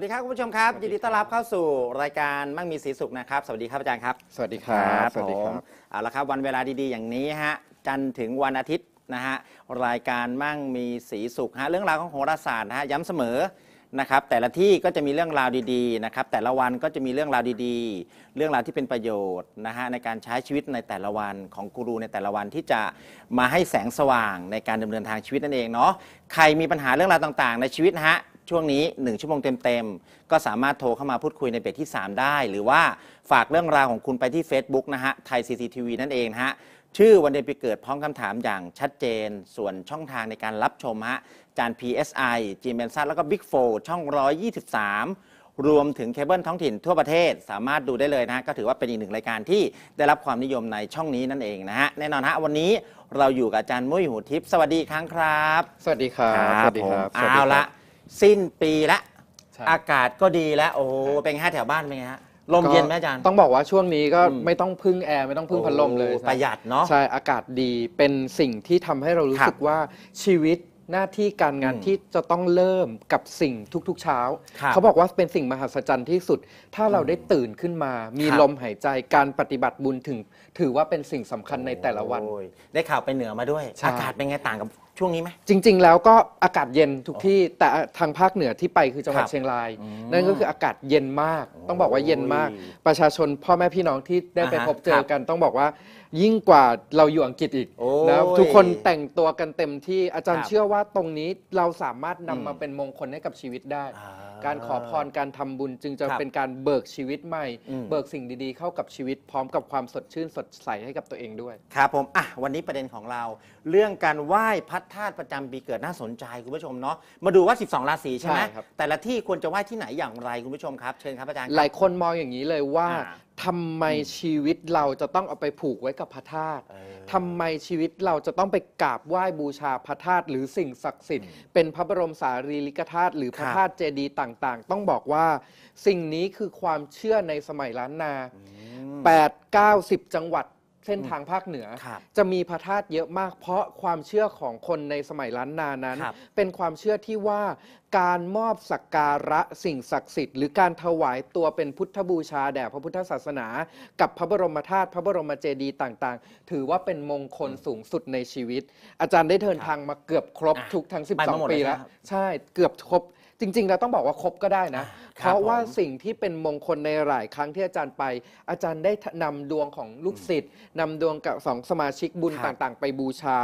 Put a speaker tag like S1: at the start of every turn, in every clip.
S1: วัสดีครับคุณผู้ชมครับยินดีต้อนรับเข้าสู่รายการมั่งมีสีสุขนะครับสวัสดีครับอาจารย์ครับสวัสดีครับสวัสดีครับเอาละครับวันเวลาดีๆอย่างนี้ฮะจันทร์ถึงวันอาทิตย์นะฮะรายการมั่งมีสีสุขฮะเรื่องราวของโหราศาสตร์นะฮะย้ำเสมอนะครับแต่ละที่ก็จะมีเรื่องราวดีๆนะครับแต่ละวันก็จะมีเรื่องราวดีๆ เรื่องราวที่เป็นประโยชน์นะฮะในการใช้ชีวิตในแต่ละวันของกูรูในแต่ละวันที่จะมาให้แสงสว่างในการดำเนินทางชีวิตนั่นเองเนาะใครมีปัญหาเรื่องราวต่างๆ ในชีวิตฮะช่วงนี้ 1 ชั่วโมงเต็ม ๆ ก็สามารถโทรเข้ามาพูดคุยในเบรกที่ 3 ได้ หรือว่าฝากเรื่องราวของคุณไปที่ Facebook นะฮะไทยซีซีทีวีนั่นเองะฮะชื่อวันเดือนปีเกิดพร้อมคำถามอย่างชัดเจน ส่วนช่องทางในการรับชม ฮะ จาน PSI จีเมนซัแล้วก็ Big 4ช่อง 123 รวมถึงเคเบิลท้องถิ่นทั่วประเทศสามารถดูได้เลยนะฮะก็ถือว่าเป็นอีกหนึ่งรายการที่ได้รับความนิยมในช่องนี้นั่นเองนะฮะแน่นอนฮะวันนี้เราอยู่กับอาจารย์มุ้ยหูทิพย์สวัสดีครั้งครับ สวัสดีครับสวัสดีครับเอาละสิ้นปีละ
S2: อากาศก็ดีแล้ว โอ้เป็นแค่แถวบ้านเป็นไงฮะลมเย็นไหมอาจารย์ต้องบอกว่าช่วงนี้ก็ไม่ต้องพึ่งแอร์ ไม่ต้องพึ่งพัดลมเลยประหยัดเนาะใช่ อากาศดีเป็นสิ่งที่ทำให้เรารู้สึกว่าชีวิตหน้าที่การงานที่จะต้องเริ่มกับสิ่งทุกๆเช้า เขาบอกว่าเป็นสิ่งมหัศจรรย์ที่สุด ถ้าเราได้ตื่นขึ้นมามีลมหายใจการปฏิบัติบุญถึง ถือว่าเป็นสิ่งสำคัญในแต่ละวัน ได้ข่าวไปเหนือมาด้วย อากาศเป็นไงต่างกับช่วงนี้ไหมจริง ๆแล้วก็อากาศเย็นทุกที่แต่ทางภาคเหนือที่ไปคือจังหวัดเชียงรายนั่นก็คืออากาศเย็นมาก ต้องบอกว่าเย็นมาก ประชาชนพ่อแม่พี่น้องที่ได้ไปพบเจอกันต้องบอกว่ายิ่งกว่าเราอยู่อังกฤษอีกอนะ ทุกคนแต่งตัวกันเต็มที่ อาจารย์เชื่อว่าตรงนี้เราสามารถนำมาเป็นมงคลให้กับชีวิตได้ การขอพรการทำบุญจึงจะเป็นการเบิกชีวิตใหม่ เบิกสิ่งดีๆ เข้ากับชีวิตพร้อมกับความสดชื่นสดใสให้กับตัวเองด้วยครับผม อ่ะวันนี้ประเด็นของเรา เรื่อง
S1: การไหว้พัดธาตุประจำปีเกิดน่าสนใจคุณผู้ชมเนาะมาดูว่า 12 ราศีใช่ไหมแต่ละที่ควรจะไหว้ที่ไหนอย่างไรคุณผู้ชมครับเชิญครับอาจารย์หลายคน
S2: มองอย่างนี้เลยว่าทำไมชีวิตเราจะต้องเอาไปผูกไว้กับพระธาตุ ทำไมชีวิตเราจะต้องไปกราบไหว้บูชาพระธาตุหรือสิ่งศักดิ์สิทธิ์ เป็นพระบรมสารีริกธาตุหรือพระธาตุเจดีย์ต่าง ๆ ต้องบอกว่าสิ่งนี้คือความเชื่อในสมัยล้านนา8 90จังหวัดเส้นทางภาคเหนือ จะมีพระธาตุเยอะมาก เพราะความเชื่อของคนในสมัยล้านนานั้น เป็นความเชื่อที่ว่า การมอบสักการะ สิ่งศักดิ์สิทธิ์หรือการถวายตัวเป็นพุทธบูชาแด่พระพุทธศาสนา กับพระบรมธาตุพระบรมเจดีย์ต่างๆ ถือว่าเป็นมงคลสูงสุดในชีวิต อาจารย์ได้เดินทางมาเกือบครบทุกทั้ง 12 ปีแล้วใช่เกือบครบจริงๆแล้วต้องบอกว่าครบก็ได้นะเพราะว่าสิ่งที่เป็นมงคลในหลายครั้งที่อาจารย์ไป อาจารย์ได้นำดวงของลูกศิษย์นำดวงกับสองสมาชิกบุญบต่างๆ ไปบูชา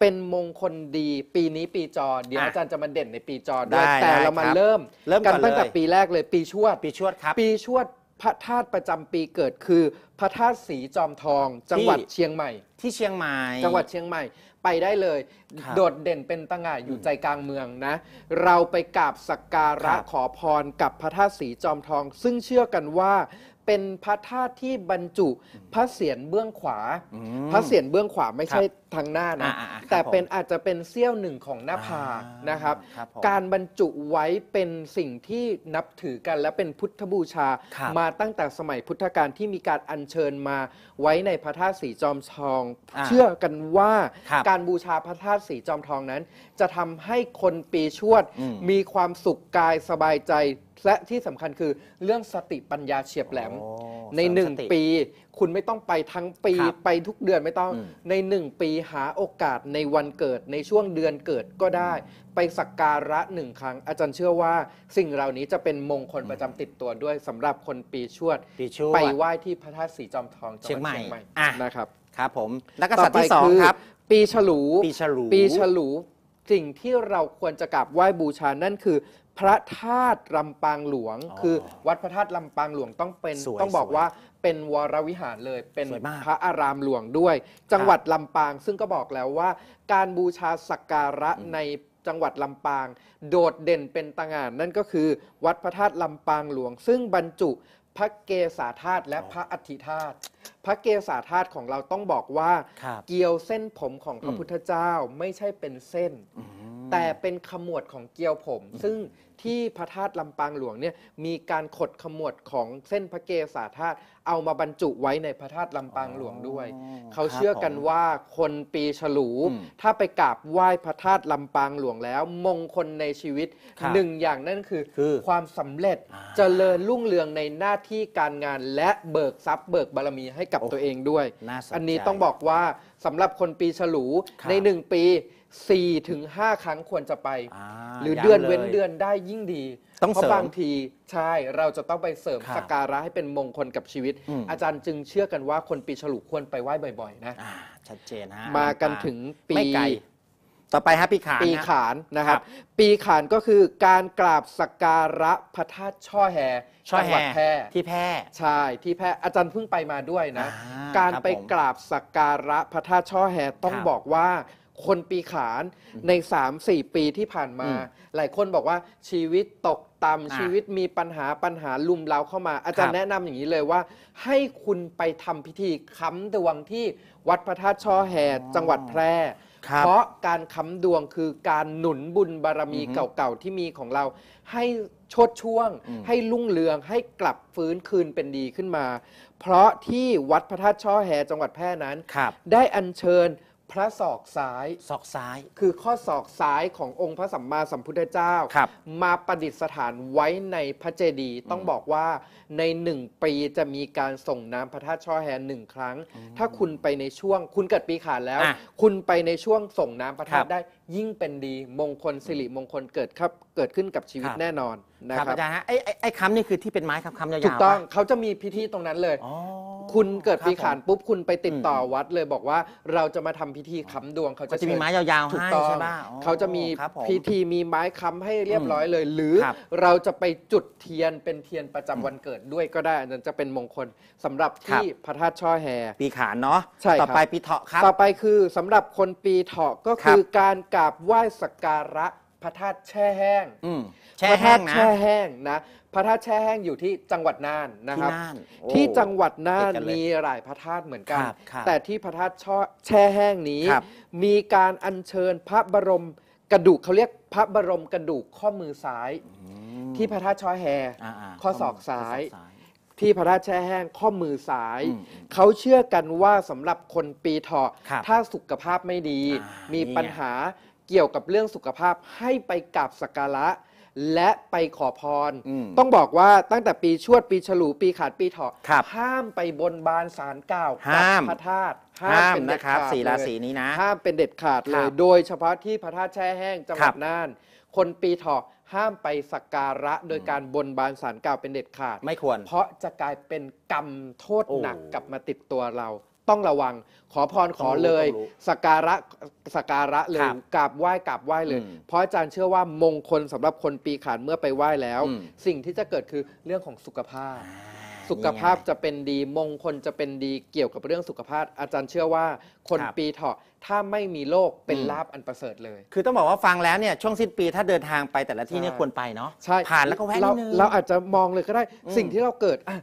S2: เป็นมงคลดีปีนี้ปีจอเดี๋ยวอาจารย์จะมาเด่นในปีจอด้วยแต่เรามาเริ่มเริ่มกันตั้งแต่ปีแรกเลยปีชวดปีชวดครับ ปีชวดพระธาตุประจำปีเกิดคือพระธาตุสีจอมทองจังหวัดเชียงใหม่
S1: ที่เชียงใหม่จังหวัดเชี
S2: ยงใหม่ไปได้เลย โดดเด่นเป็นตะง่ายอยู่ใจกลางเมืองนะ เราไปกราบสักการะขอพร กับพระธาตุสีจอมทองซึ่งเชื่อกันว่าเป็นพระธาตุที่บรรจุพระเศียรเบื้องขวา พระเศียรเบื้องขวาไม่ใช่ทางหน้านะ แต่เป็นอาจจะเป็นเสี้ยวหนึ่งของหน้าผานะครับรบการบรรจุไว้เป็นสิ่งที่นับถือกันและเป็นพุทธบูชา มาตั้งแต่สมัยพุทธกาลที่มีการอัญเชิญมาไว้ในพระธาตุสีจอมทองอเชื่อกันว่าการบูชาพระธาตุสีจอมทองนั้น จะทำให้คนปีชวดมมีความสุขกายสบายใจและที่สำคัญคือเรื่องสติปัญญาเฉียบแหลมในหนึ่งปี คุณไม่ต้องไปทั้งปีไปทุกเดือนไม่ต้องอในหนงปีหาโอกาสในวันเกิดในช่วงเดือนเกิดก็ได้ ไปสักการะหนึ่งครั้ง อาจารย์เชื่อว่าสิ่งเหล่านี้จะเป็นมงคลประจำติดตัวด้วยสำหรับคนปีชวดปีชวดไปไหว้ที่พระธาตุสีจอมทองจังหวัดเชียงใหม่นะครับครับผมแล้วก็สัตว์ที่สองครับปีฉลู ปีฉลูปีฉลูสิ่งที่เราควรจะกราบไหว้บูชานั่นคือพระธาตุลำปางหลวง คือวัดพระธาตุลำปางหลวงต้องเป็นต้องบอกว่าเป็นวรวิหารเลยเป็นพระอารามหลวงด้วย จังหวัดลำปางซึ่งก็บอกแล้วว่าการบูชาสักการะในจังหวัดลำปาง โดดเด่นเป็นต่างาน นั่นก็คือวัดพระธาตุลำปางหลวง ซึ่งบรรจุพระเกศาธาตุและพระอัฐิธาตุพระเกศาธาตุของเราต้องบอกว่าเกี่ยวเส้นผมของพระพุทธเจ้าไม่ใช่เป็นเส้นแต่เป็นขมวดของเกลียวผม ซึ่งที่พระธาตุลำปางหลวงเนี่ยมีการขดขมวดของเส้นพระเกศาธาตุเอามาบรรจุไว้ในพระธาตุลำปางหลวงด้วย เขาเชื่อกันว่าคนปีฉลู ถ้าไปกราบไหว้พระธาตุลำปางหลวงแล้วมงคลในชีวิตหนึ่งอย่างนั่นคือคือความสำเร็จเจริญรุ่งเรืองในหน้าที่การงานและเบิกทรัพย์เบิกบารมีให้กับตัวเองด้วย อันนี้ต้องบอกว่าสำหรับคนปีฉลูในหนึ่งปี4 ถึง 5 ครั้งควรจะไป หรือเดือนเว้นเดือนได้ยิ่งดีเพราะบางทีใช่เราจะต้องไปเสริมสักการะให้เป็นมงคลกับชีวิตออาจารย์จึงเชื่อกันว่าคนปีฉลูควรไปไหว้บ่อย ๆ นะชัดเจนฮะมากันถึงปีไ่ต่อไปฮะปีขานปีขานนะครับ ปีขานก็คือการกราบสักการะพระธาตุช่อแฮช่อจังหแห่วัดแพร่ที่แพร่ใช่ที่แพร่อาจารย์เพิ่งไปมาด้วยนะ การไปกราบสักการะพระธาตุช่อแฮต้องบอกว่าคนปีขานใน 3-4 ปีที่ผ่านมา หลายคนบอกว่าชีวิตตกต่ำชีวิตมีปัญหาปัญหาลุมเล้าเข้ามา อาจารย์แนะนำอย่างนี้เลยว่าให้คุณไปทำพิธีค้ำดวงที่วัดพระธาตุช่อแห่จังหวัดแพร่ เพราะการค้ำดวงคือการหนุนบุญบารมีเก่าๆ ที่มีของเรา ให้ชดช่วง ให้ลุ่งเรืองให้กลับฟื้นคืนเป็นดีขึ้นมา เพราะที่วัดพระธาตุช่อแหจังหวัดแพร่นั้น ได้อัญเชิญพระศอกซ้าย ศอกซ้าย คือข้อศอกซ้ายขององค์พระสัมมาสัมพุทธเจ้าครับ มาประดิษฐานไว้ในพระเจดีย์ ต้องบอกว่าในหนึ่งปีจะมีการส่งน้ำพระธาตุช่อแฮนหนึ่งครั้ง ถ้าคุณไปในช่วงคุณเกิดปีขาดแล้ว คุณไปในช่วงส่งน้ำพระธาตุได้ ยิ่งเป็นดีมงคลสิริมงคลเกิดครับเกิดขึ้นกับชีวิตแน่นอนนะครับอาจารย์ฮะไอ้ไอ้คำนี่คือที่เป็นไม้คคำยาวๆถูกต้องเขาจะมีพิธีตรงนั้นเลยคุณเกิดปีขานปุ๊บ คุณไปติดต่อวัดเลย บอกว่าเราจะมาทำพิธีค้าดวง เขาจะมีไม้ยาวๆถูกให้ต้องใช่เขาจะมีพิธีมีไม้ค้าให้เรียบร้อยเลยหรือ เราจะไปจุดเทียนเป็นเทียนประจำวันเกิดด้วยก็ได้ อันนั้นจะเป็นมงคลสำหรับที่พระธาตุช่อแฮ
S1: ปีขานเนาะต่อไปปีเถาะครับ ต่อ
S2: ไปคือสำหรับคนปีเถาะก็คือการกราบไหว้สักการะพระธาตุแช่แห้งแช่พระแห้ธางตุนะแช่แห้งนะ พระธาตุแช่แห้งอยู่ที่จังหวัดน่านนะครับ ที่จังหวัดน่านมีหลายพระธาตุเหมือนกัน แต่ที่พระธาตุแช่แห้งนี้ มีการอัญเชิญพระบรม กระดูกเขาเรียกพระบรมกระดูกข้อมือซ้าย ที่พระธาตุช่อแฮ ข้อศอกซ้าย ที่พระธาตุแช่แห้งข้อมือซ้าย เขาเชื่อกันว่าสำหรับคนปีเถาะถ้าสุขภาพไม่ดี มีปัญหาเกี่ยวกับเรื่องสุขภาพให้ไปกราบสักการะและไปขอพรอต้องบอกว่าตั้งแต่ปีชวดปีฉลูปีขาดปีเถาะห้ามไปบนบานสารกล่าวห้ามพระธาตุห้ามเป็นเด็ดนะครับขาดสีราศีนี้นะ ห้ามเป็นเด็ดขาดเลย โดยเฉพาะที่พระธาตุแช่แห้งจังหวัดน่าน คนปีเถาะห้ามไปสักการะโดยการบนบานสารกล่าวเป็นเด็ดขาด ไม่ควร เพราะจะกลายเป็นกรรมโทษหนักกลับมาติดตัวเราต้องระวังขอพรขอเลยสักการะสักการะเลยกราบไหว้กราบไหว้เลยเพราะอาจารย์เชื่อว่ามงคลสำหรับคนปีขานเมื่อไปไหว้แล้ว สิ่งที่จะเกิดคือเรื่องของสุขภาพ สุขภาพจะเป็นดีมงคลจะเป็นดีเกี่ยวกับเรื่องสุขภาพ อาจารย์เชื่อว่าคนคปีเถาะถ้าไม่มีโรคเป็นลาบอันประเสริฐเลย คือต้องบอกว่าฟังแล้วเนี่ยช่วงสิ้นปีถ้าเดินทางไปแต่ละที่เนี่ยควรไปเนาะใช่ผ่านแล้วก็แวะนิเดนึงเราอาจจะมองเลยก็ได้สิ่งที่เราเกิดอ่ะ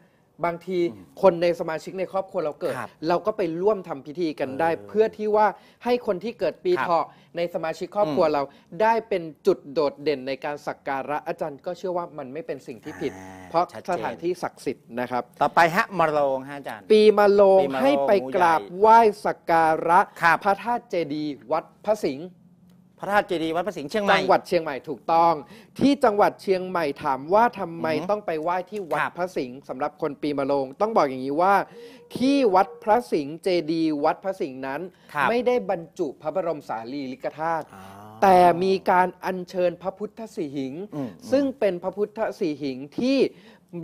S2: บางทีคนในสมาชิกในครอบครัวเราเกิดรเราก็ไปร่วมทำพิธีกันได้ เพื่อที่ว่าให้คนที่เกิดปีเถาะในสมาชิก ครอบครัวเราได้เป็นจุดโดดเด่นในการสักการะอาจารย์ ก็เชื่อว่ามันไม่เป็นสิ่งที่ผิด เพราะสถานที่ศักดิ์สิทธิ์นะครับต่อไปฮะมะโลงฮะอาจารย์ ปีมะโลงโงให้ไปกราบไหว้สักการะรพระธาตุเจดีย์วัดพระสิงห์พระธาตุเจดีย์วัดพระสิงห์เชียงใหม่จังหวัดเชียงใหม่ถูกต้อง ที่จังหวัดเชียงใหม่ถามว่าทำไมต้องไปไหว้ที่วัดพระสิงห์สำหรับคนปีมะโรงต้องบอกอย่างนี้ว่า ที่วัดพระสิงห์เจดีย์วัดพระสิงห์นั้น ไม่ได้บรรจุพระบรมสารีริกธาตุแต่มีการอัญเชิญพระพุทธสีหิง ซึ่งเป็นพระพุทธสีหิงที่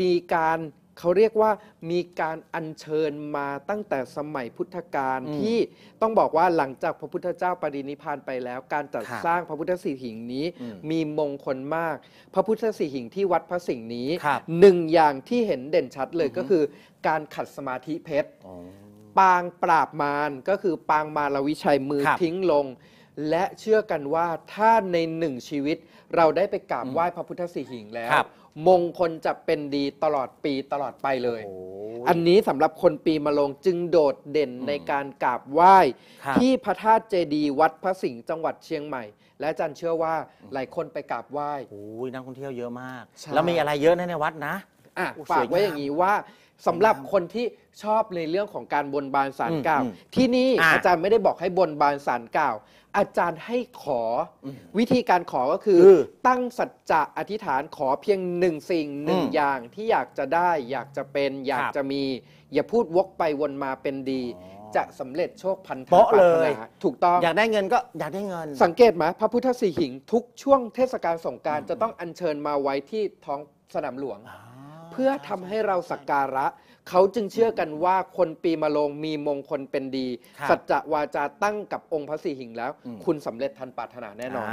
S2: มีการเขาเรียกว่ามีการอัญเชิญมาตั้งแต่สมัยพุทธกาลที่ต้องบอกว่าหลังจากพระพุทธเจ้าปรินิพพานไปแล้ว การจัดสร้างพระพุทธสีหิงนี้ มีมงคลมากพระพุทธสีหิงที่วัดพระสิงห์นี้หนึ่งอย่างที่เห็นเด่นชัดเลยก็คือการขัดสมาธิเพชรปางปราบมารก็คือปางมารวิชัยมือทิ้งลง และเชื่อกันว่าถ้าในหนึ่งชีวิตเราได้ไปกราบไหว้พระพุทธสีหิงแล้วมงคลจะเป็นดีตลอดปีตลอดไปเลย อันนี้สำหรับคนปีมะโรงจึงโดดเด่นในการกราบไหว้ ที่พระธาตุเจดีย์วัดพระสิงห์จังหวัดเชียงใหม่ และอาจันเชื่อว่า หลายคนไปกราบไหว้ โอ้ย นักท่องเที่ยวเยอะมาก แล้วมีอะไรเยอะนะในวัดนะะฝากไว้อย่างนี้ว่าสำหรับคนที่ชอบในเรื่องของการบนบานสารกล่าว ที่นี่ อาจารย์ไม่ได้บอกให้บนบานสารกล่าว อาจารย์ให้ขอวิธีการขอก็คือ ตั้งสัจจะอธิษฐานขอเพียงหนึ่งสิ่งหนึ่งอย่างที่อยากจะได้อยากจะเป็นอยากจะมีอย่าพูดวกไปวนมาเป็นดี จะสำเร็จโชคพันธะโปปราเลยถูกต้องอยากได้เงินก็อยากได้เงิน สังเกตไหมพระพุทธสีหิงทุกช่วงเทศกาลสงการจะต้องอัญเชิญมาไว้ที่ท้องสนามหลวงเพื่อทำให้เราสักการะ เขาจึงเชื่อกันว่าคนปีมะโรงมีมงคลเป็นดี สัจจวาจาตั้งกับองค์พระสีหิงแล้ว คุณสำเร็จทันปรารถนาแน่นอน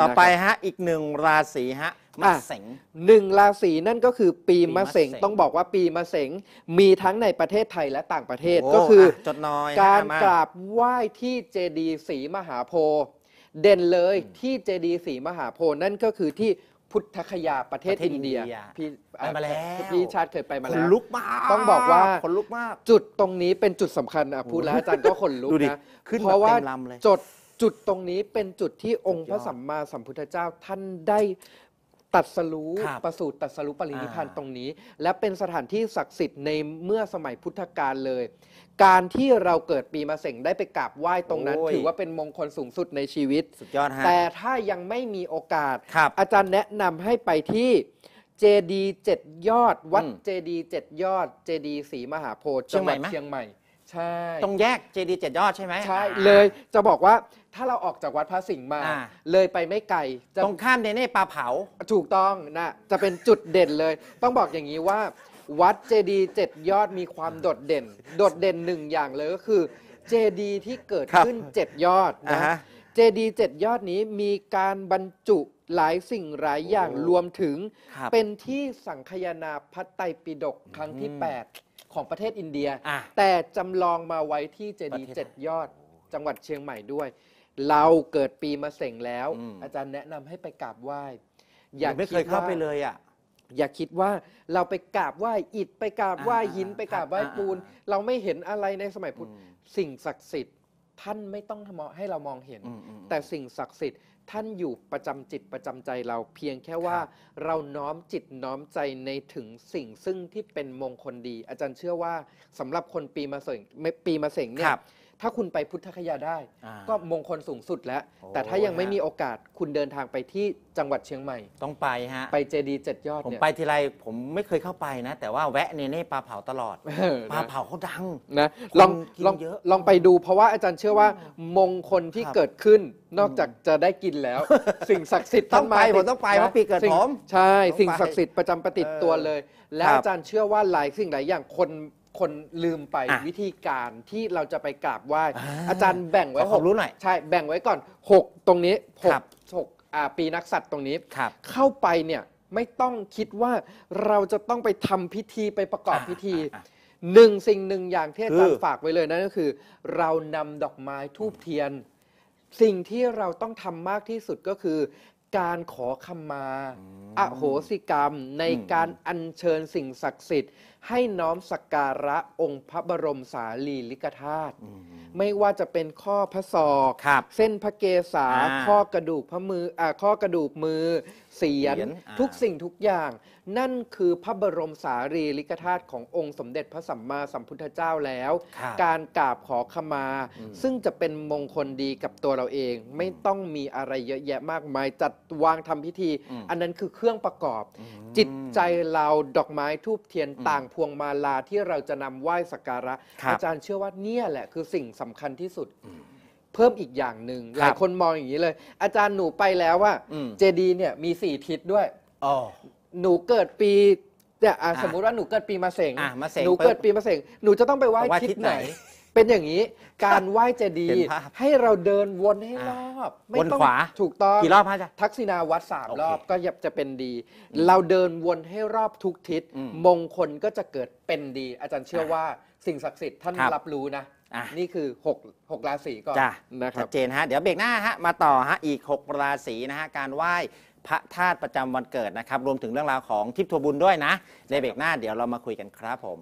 S1: ต่อไปฮะ อีกหนึ่งราศีฮะ
S2: มะเสง หนึ่งราศีนั่นก็คือปีมะเสงต้องบอกว่าปีมะเสงมีทั้งในประเทศไทยและต่างประเทศก็คือจ
S1: ดหน้อยการกราบ
S2: ไหว้ที่เจดีย์ศรีมหาโพธิ์เด่นเลยที่เจดีย์ศรีมหาโพธิ์นั่นก็คือที่พุทธคยาประเทศเทศอินเดีย พี่ไปมาแล้วพี่ชาติเคยไปมาแล้วลุกมาก ต้องบอกว่าขนลุกมาก จุดตรงนี้เป็นจุดสำคัญอ่ะพูดแล้วอาจารย์ก็ขนลุกนะขึ้นเพราะว่าจุดจุดตรงนี้เป็นจุดที่องค์พระสัมมาสัมพุทธเจ้าท่านได้ตัดสรู้ประสูตรตัดสรู้ปรินิพานตรงนี้ และเป็นสถานที่ศักดิ์สิทธิ์ในเมื่อสมัยพุทธกาลเลย การที่เราเกิดปีมะเส็งได้ไปกราบไหว้ตรงนั้น ถือว่าเป็นมงคลสูงสุดในชีวิตสุดยอดฮะแต่ถ้ายังไม่มีโอกาส อาจารย์แนะนำให้ไปที่เจดีเจ็ดยอด วัดเจดีเจ็ดยอดเจดีสีมหาโพธิ์จังหวัดเชียงใหม่ช่ตรงแยกเจดีเจ็ดยอดใช่ไหมใช่เลย จะบอกว่าถ้าเราออกจากวัดพระสิงห์มาเลยไปไม่ไกลตรงข้ามเนเน่ปลาเผาถูกต้องนะ จะเป็นจุดเด่นเลย ต้องบอกอย่างนี้ว่า วัดเจดีเจ็ดยอดมีความโดดเด่นโดดเด่นหนึ่งอย่างเลยก็คือเจดีที่เกิดขึ้นเจ็ดยอดนะเจดีเจ็ดยอดนี้มีการบรรจุหลายสิ่งหลายอย่างรวมถึงเป็นที่สังคายนาพระไตรปิฎกครั้งที่ 8ของประเทศอินเดีย แต่จำลองมาไว้ที่เจดีย์เจ็ดยอดจังหวัดเชียงใหม่ด้วย เราเกิดปีมะเสงแล้วออาจารย์แนะนำให้ไปกราบไหว้ย่าไม่เคยเข้าไปเลยอ่ะอย่าคิดว่าเราไปกราบไหว้ อิฐ ไปกราบไหว้ หินไปกราบไหว้ปูน เราไม่เห็นอะไรในสมัยพุทธสิ่งศักดิ์สิทธิ์ท่านไม่ต้องให้เรามองเห็น แต่สิ่งศักดิ์สิทธิ์ท่านอยู่ประจำจิตประจำใจเราเพียงแค่ว่า เราน้อมจิตน้อมใจในถึงสิ่งซึ่งที่เป็นมงคลดี อาจารย์เชื่อว่าสำหรับคนปีมาเสงปีมาเสงเนี่ยถ้าคุณไปพุทธคยาได้ ก็มงคลสูงสุดแล้ว แต่ถ้ายังไม่มีโอกาสคุณเดินทางไปที่จังหวัดเชียงใหม่ ต้องไปฮะ ไปเจดีย์เจ็ดยอดผมไปที
S1: ไรผมไม่เคยเข้าไปนะ แต่ว่าแวะเนเน่ปลาเผาตลอดปลาเผาเขาดัง
S2: นะลองลองลองไปดู เพราะว่าอาจารย์เชื่อว่า มงคลที่เกิดขึ้นนอกจากจะได้กินแล้ว สิ่งศักดิ์สิทธิ์ต้องไปผมต้องไปเพราะปีเกิดผมใช่สิ่งศักดิ์สิทธิ์ประจำประติดตัวเลยและอาจารย์เชื่อว่าหลายสิ่งหลายอย่างคนคนลืมไปวิธีการที่เราจะไปกราบไหว้อาอาจารย์แบ่งไว้หกมรู้หน่อยใช่แบ่งไว้ก่อน 6 ตรงนี้หกหกปีนักสัตว์ตรงนี้ครับเข้าไปเนี่ยไม่ต้องคิดว่าเราจะต้องไปทำพิธีไปประกอบอพิธีหนึ่งสิ่งหนึ่งอย่างที่อาจารย์ฝากไว้เลยนั่นก็คือ เรานำดอกไม้ทูบเทียน สิ่งที่เราต้องทำมากที่สุดก็คือ การขอขมาอโหสิกรรม ในการอัญเชิญสิ่งศักดิ์สิทธิ์ให้น้อมสักการะองค์พระบรมสารีริกธาตุไม่ว่าจะเป็นข้อพระศอกเส้นพระเกศาข้อกระดูกพระมืออาข้อกระดูกมือเสียนทุกสิ่งทุกอย่างนั่นคือพระบรมสารีริกธาตุขององค์สมเด็จพระสัมมาสัมพุทธเจ้าแล้ว การกราบขอขมามซึ่งจะเป็นมงคลดีกับตัวเราเอง ไม่ต้องมีอะไรเยอะแยะมากมายจัดวางทำพิธี อันนั้นคือเครื่องประกอบ จิตใจเราดอกไม้ทูบเทียนต่างพวงมาลาที่เราจะนำไหว้สักการะ อาจารย์เชื่อว่าเนี่ยแหละคือสิ่งสำคัญที่สุด เพิ่มอีกอย่างหนึ่งหลายคนมองอย่างนี้เลย อาจารย์หนูไปแล้วว่า เจดีย์เนี่ยมีสี่ทิศด้วย อหนูเกิดปีเนี่ยสมมุติว่าหนูเกิดปี มะเสงมเสง หนูเกิดปีมะเสงหนูจะต้องไปไหว้ทิศไหน เป็นอย่างนี้ การไหว้เจดีย์ให้เราเดินวนให้รอบไม่วนต้องขวาถูกต้อง กี่รอบฮะอจ๊ะทักษิณาวัดสามรอบก็จะเป็นดี เราเดินวนให้รอบทุกทิศ มงคลก็จะเกิดเป็นดี อาจารย์เชื่อว่าสิ่งศักดิ์สิทธิ์ท่านรับรู้นะ นี่คือ6 6ราศีก่อนะ
S1: นะครัชับดเจนฮะเดี๋ยวเบรกหน้าฮะ มาต่อฮะ อีก 6 ราศีนะฮะ การไหว้พระธาตุประจำวันเกิดนะครับ รวมถึงเรื่องราวของทิพย์ทัวบุญด้วยนะ ในเบรกหน้าเดี๋ยวเรามาคุยกันครับผม